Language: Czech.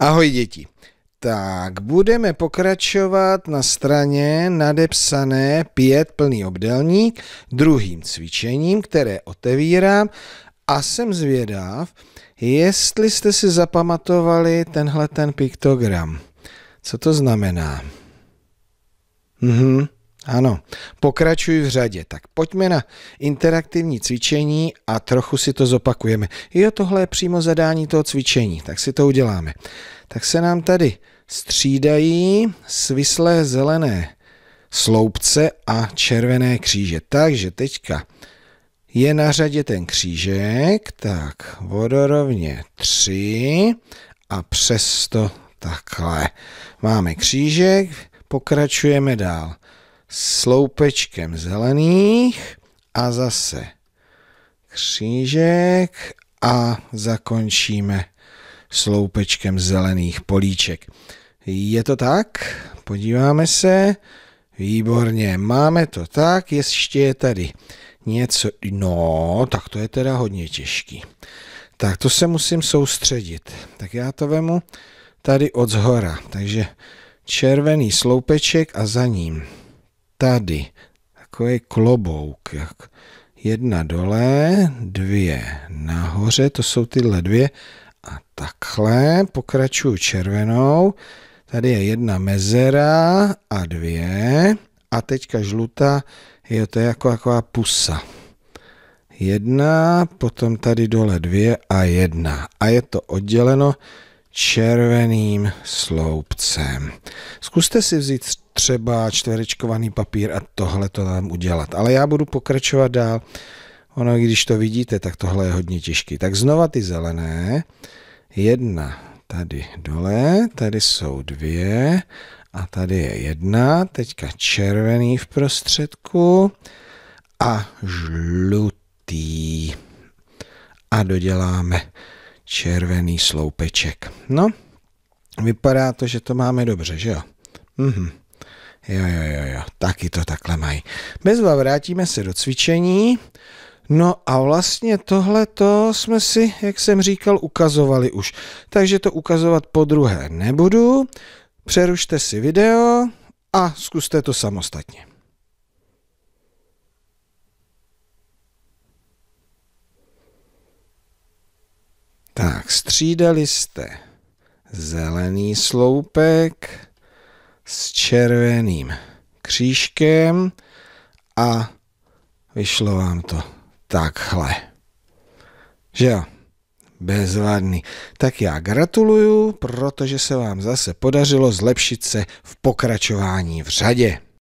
Ahoj děti. Tak, budeme pokračovat na straně nadepsané pět plný obdelník druhým cvičením, které otevírám a jsem zvědav, jestli jste si zapamatovali tenhle ten piktogram. Co to znamená? Mhm. Ano, pokračuji v řadě. Tak pojďme na interaktivní cvičení a trochu si to zopakujeme. Jo, tohle je přímo zadání toho cvičení, tak si to uděláme. Tak se nám tady střídají svislé zelené sloupce a červené kříže. Takže teďka je na řadě ten křížek, tak vodorovně 3 a přesto takhle. Máme křížek, pokračujeme dál sloupečkem zelených a zase křížek a zakončíme sloupečkem zelených políček. Je to tak? Podíváme se. Výborně, máme to tak, ještě je tady něco, no, tak to je teda hodně těžký. Tak to se musím soustředit. Tak já to vemu tady od zhora, takže červený sloupeček a za ním tady. Takový klobouk. Jak jedna dole, dvě nahoře, to jsou tyhle dvě. A takhle pokračuju červenou. Tady je jedna mezera a dvě. A teďka žlutá, je to jako taková pusa. Jedna, potom tady dole dvě a jedna. A je to odděleno červeným sloupcem. Zkuste si vzít třeba čtverečkovaný papír a tohle to nám udělat. Ale já budu pokračovat dál. Ono, když to vidíte, tak tohle je hodně těžký. Tak znova ty zelené. Jedna tady dole, tady jsou dvě a tady je jedna. Teďka červený v prostředku a žlutý. A doděláme červený sloupeček. No, vypadá to, že to máme dobře, že jo? Mhm. Jo, jo, jo, jo, taky to takhle mají. Bezva, vrátíme se do cvičení. No a vlastně tohle to jsme si, jak jsem říkal, ukazovali už. Takže to ukazovat po druhé nebudu. Přerušte si video a zkuste to samostatně. tak střídali jste zelený sloupek s červeným křížkem a vyšlo vám to takhle. Že jo? Bezvadný. Tak já gratuluju, protože se vám zase podařilo zlepšit se v pokračování v řadě.